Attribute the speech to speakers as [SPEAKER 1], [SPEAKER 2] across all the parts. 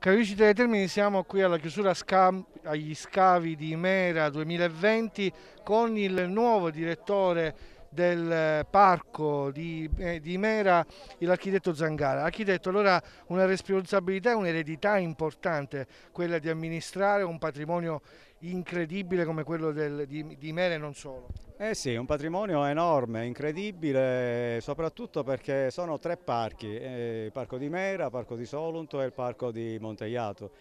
[SPEAKER 1] Cari amici Termini, siamo qui alla chiusura agli scavi di Mera 2020 con il nuovo direttore del parco di, eh, di Mera l'architetto Zangara. Architetto, allora una responsabilità e un'eredità importante quella di amministrare un patrimonio incredibile come quello del, di, di Mera e non solo.
[SPEAKER 2] Eh sì, un patrimonio enorme, incredibile, soprattutto perché sono tre parchi, eh, il parco di Mera, il parco di Solunto e il parco di Monteiato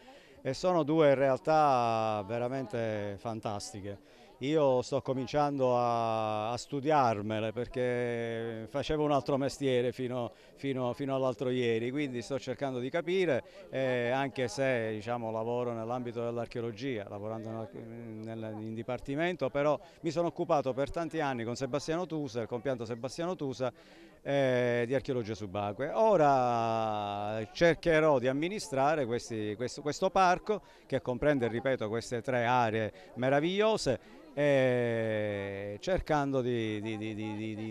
[SPEAKER 2] e sono due realtà veramente fantastiche. Io sto cominciando a, a studiarmele perché facevo un altro mestiere fino, fino, fino all'altro ieri, quindi sto cercando di capire, eh, anche se diciamo, lavoro nell'ambito dell'archeologia, lavorando nel, nel, in dipartimento, però mi sono occupato per tanti anni con Sebastiano Tusa, il compianto Sebastiano Tusa, eh, di archeologia subacquea. Ora cercherò di amministrare questi, questo, questo parco che comprende, ripeto, queste tre aree meravigliose e cercando di, di,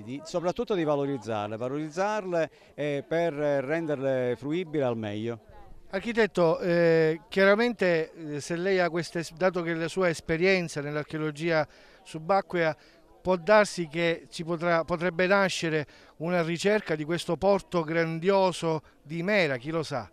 [SPEAKER 2] di, soprattutto di valorizzarle, valorizzarle per renderle fruibili al meglio.
[SPEAKER 1] Architetto, eh, chiaramente eh, se lei ha queste, dato che la sua esperienza nell'archeologia subacquea può darsi che ci potrà, potrebbe nascere una ricerca di questo porto grandioso di Mera, chi lo sa?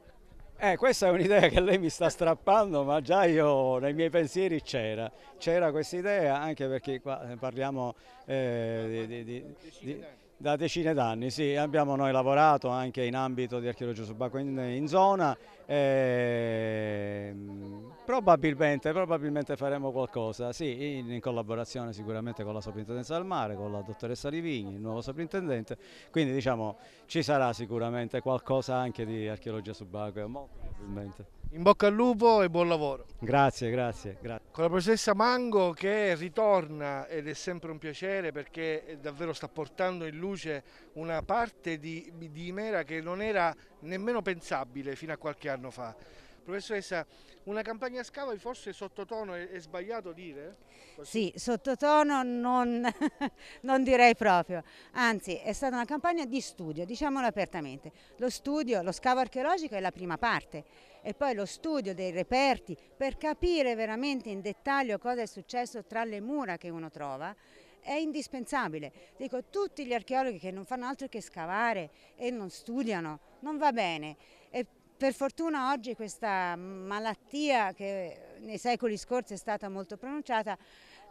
[SPEAKER 1] Eh, questa è un'idea che
[SPEAKER 2] lei mi sta strappando, ma già io nei miei pensieri c'era. C'era questa idea, anche perché qua eh, parliamo eh, di, di, di da decine d'anni, sì, abbiamo noi lavorato anche in ambito di archeologia subacquea in, in, zona e ehm, probabilmente, probabilmente faremo qualcosa, sì, in, in, collaborazione sicuramente con la soprintendenza del mare, con la dottoressa Livigni, il nuovo soprintendente, quindi diciamo ci sarà sicuramente qualcosa anche di archeologia subacquea, molto probabilmente.
[SPEAKER 1] In bocca al lupo e buon lavoro.
[SPEAKER 2] Grazie, grazie, grazie.
[SPEAKER 1] Con la professoressa Mango che ritorna ed è sempre un piacere perché davvero sta portando in luce una parte di, di Imera che non era nemmeno pensabile fino a qualche anno fa. Professoressa, una campagna a scavo forse sottotono è, è sbagliato dire? Così?
[SPEAKER 3] Sì, sottotono non, non, direi proprio, anzi è stata una campagna di studio, diciamolo apertamente. Lo studio, lo scavo archeologico è la prima parte e poi lo studio dei reperti per capire veramente in dettaglio cosa è successo tra le mura che uno trova è indispensabile. Dico, tutti gli archeologi che non fanno altro che scavare e non studiano, non va bene. Per fortuna oggi questa malattia che nei secoli scorsi è stata molto pronunciata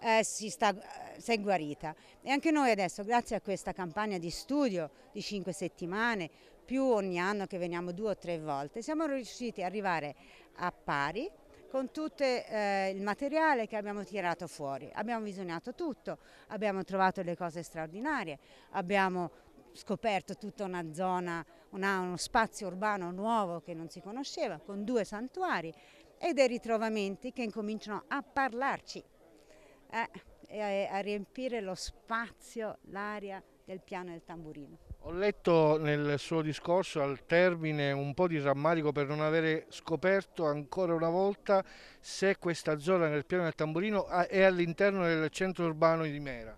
[SPEAKER 3] eh, si, sta, eh, si è guarita e anche noi adesso grazie a questa campagna di studio di 5 settimane più ogni anno che veniamo due o tre volte siamo riusciti ad arrivare a pari con tutto eh, il materiale che abbiamo tirato fuori. Abbiamo visionato tutto, abbiamo trovato le cose straordinarie, abbiamo scoperto tutta una zona, una, uno spazio urbano nuovo che non si conosceva, con due santuari e dei ritrovamenti che incominciano a parlarci eh, e a, a riempire lo spazio, l'aria del piano del tamburino.
[SPEAKER 1] Ho letto nel suo discorso al termine un po' di rammarico per non avere scoperto ancora una volta se questa zona del piano del tamburino ah, è all'interno del centro urbano di Mera.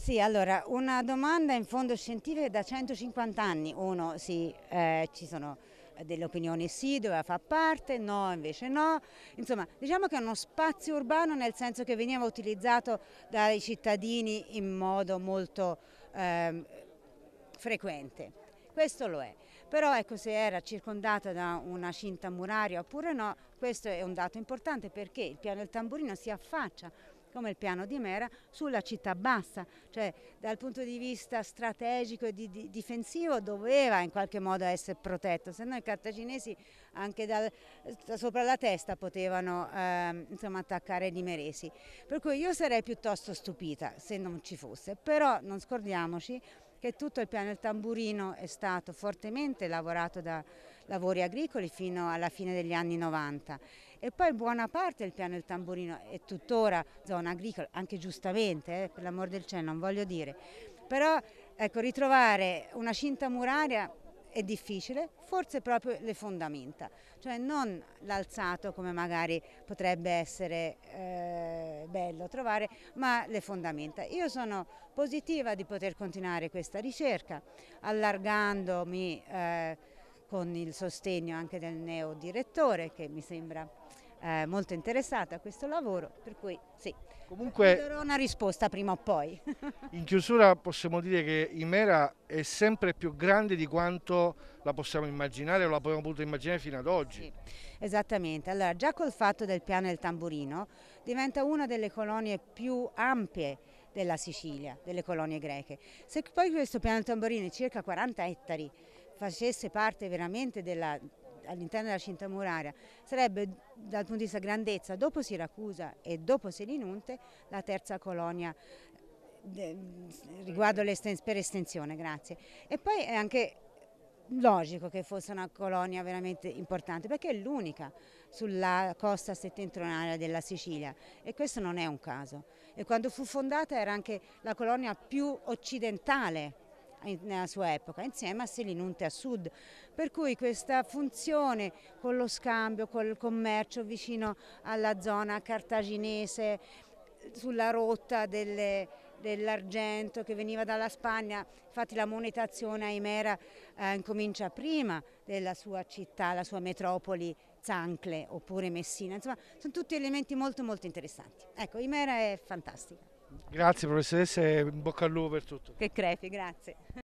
[SPEAKER 3] Sì, allora, una domanda in fondo scientifica da 150 anni. Uno, sì, eh, ci sono delle opinioni sì, doveva far parte, no, invece no. Insomma, diciamo che è uno spazio urbano nel senso che veniva utilizzato dai cittadini in modo molto eh, frequente. Questo lo è. Però ecco, se era circondata da una cinta muraria oppure no, questo è un dato importante perché il piano del tamburino si affaccia come il piano di Mera, sulla città bassa, cioè dal punto di vista strategico e di, di, difensivo doveva in qualche modo essere protetto, se no i cartaginesi anche dal, sopra la testa potevano eh, insomma, attaccare i limeresi. Per cui io sarei piuttosto stupita se non ci fosse, però non scordiamoci che tutto il piano del tamburino è stato fortemente lavorato da lavori agricoli fino alla fine degli anni 90 e poi buona parte del piano del tamburino è tuttora zona agricola, anche giustamente, eh, per l'amor del cielo, non voglio dire. Però ecco, ritrovare una cinta muraria è difficile, forse proprio le fondamenta, cioè non l'alzato come magari potrebbe essere eh, bello trovare, ma le fondamenta. Io sono positiva di poter continuare questa ricerca, allargandomi eh, con il sostegno anche del neo direttore che mi sembra eh, molto interessata a questo lavoro, per cui sì, Comunque, darò una risposta prima o poi.
[SPEAKER 1] in chiusura possiamo dire che Imera è sempre più grande di quanto la possiamo immaginare o la abbiamo potuto immaginare fino ad oggi. Sì,
[SPEAKER 3] esattamente, allora già col fatto del piano del tamburino diventa una delle colonie più ampie della Sicilia, delle colonie greche. Se poi questo piano del tamburino è circa 40 ettari, facesse parte veramente all'interno della cinta muraria, sarebbe dal punto di vista grandezza, dopo Siracusa e dopo Selinunte, la terza colonia de, riguardo estens per estensione. Grazie. E poi è anche logico che fosse una colonia veramente importante perché è l'unica sulla costa settentrionale della Sicilia e questo non è un caso. E quando fu fondata era anche la colonia più occidentale nella sua epoca, insieme a Selinunte a Sud. Per cui questa funzione con lo scambio, col commercio vicino alla zona cartaginese, sulla rotta dell'argento che veniva dalla Spagna, infatti la monetazione aimera eh, incomincia prima della sua città, la sua metropoli Zancle oppure Messina, insomma sono tutti elementi molto molto interessanti. Ecco, Imera è fantastica.
[SPEAKER 1] Grazie professoressa in bocca al lupo per tutto.
[SPEAKER 3] Che crepi, grazie.